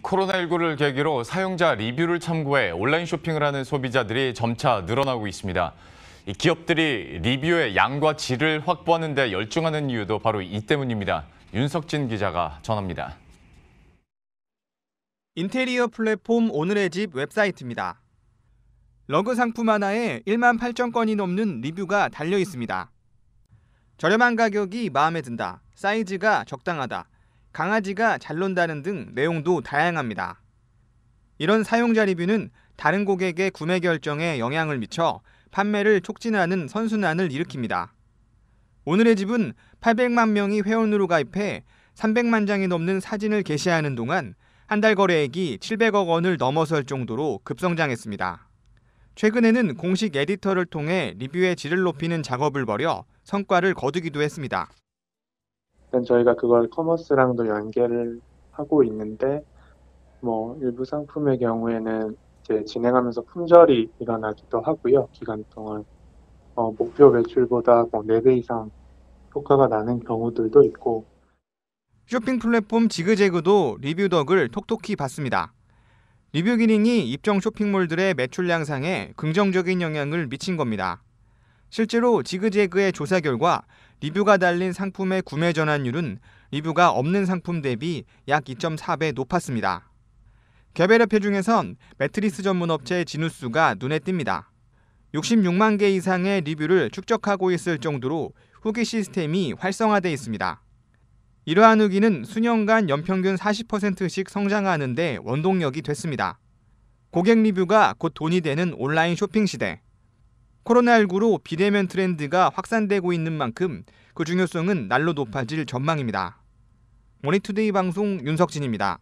코로나19를 계기로 사용자 리뷰를 참고해 온라인 쇼핑을 하는 소비자들이 점차 늘어나고 있습니다. 기업들이 리뷰의 양과 질을 확보하는 데 열중하는 이유도 바로 이 때문입니다. 윤석진 기자가 전합니다. 인테리어 플랫폼 오늘의 집 웹사이트입니다. 러그 상품 하나에 1만 8천 건이 넘는 리뷰가 달려 있습니다. 저렴한 가격이 마음에 든다, 사이즈가 적당하다, 강아지가 잘 논다는 등 내용도 다양합니다. 이런 사용자 리뷰는 다른 고객의 구매 결정에 영향을 미쳐 판매를 촉진하는 선순환을 일으킵니다. 오늘의 집은 800만 명이 회원으로 가입해 300만 장이 넘는 사진을 게시하는 동안 한 달 거래액이 700억 원을 넘어설 정도로 급성장했습니다. 최근에는 공식 에디터를 통해 리뷰의 질을 높이는 작업을 벌여 성과를 거두기도 했습니다. 일단 저희가 그걸 커머스랑도 연계를 하고 있는데 뭐 일부 상품의 경우에는 이제 진행하면서 품절이 일어나기도 하고요. 기간 동안 어, 목표 매출보다 뭐 4배 이상 효과가 나는 경우들도 있고 쇼핑 플랫폼 지그재그도 리뷰 덕을 톡톡히 봤습니다. 리뷰 기능이 입점 쇼핑몰들의 매출 양상에 긍정적인 영향을 미친 겁니다. 실제로 지그재그의 조사 결과 리뷰가 달린 상품의 구매 전환율은 리뷰가 없는 상품 대비 약 2.4배 높았습니다. 개별협회 중에선 매트리스 전문 업체 진우수가 눈에 띕니다. 66만 개 이상의 리뷰를 축적하고 있을 정도로 후기 시스템이 활성화돼 있습니다. 이러한 후기는 수년간 연평균 40%씩 성장하는데 원동력이 됐습니다. 고객 리뷰가 곧 돈이 되는 온라인 쇼핑 시대. 코로나19로 비대면 트렌드가 확산되고 있는 만큼 그 중요성은 날로 높아질 전망입니다. 머니투데이 방송 윤석진입니다.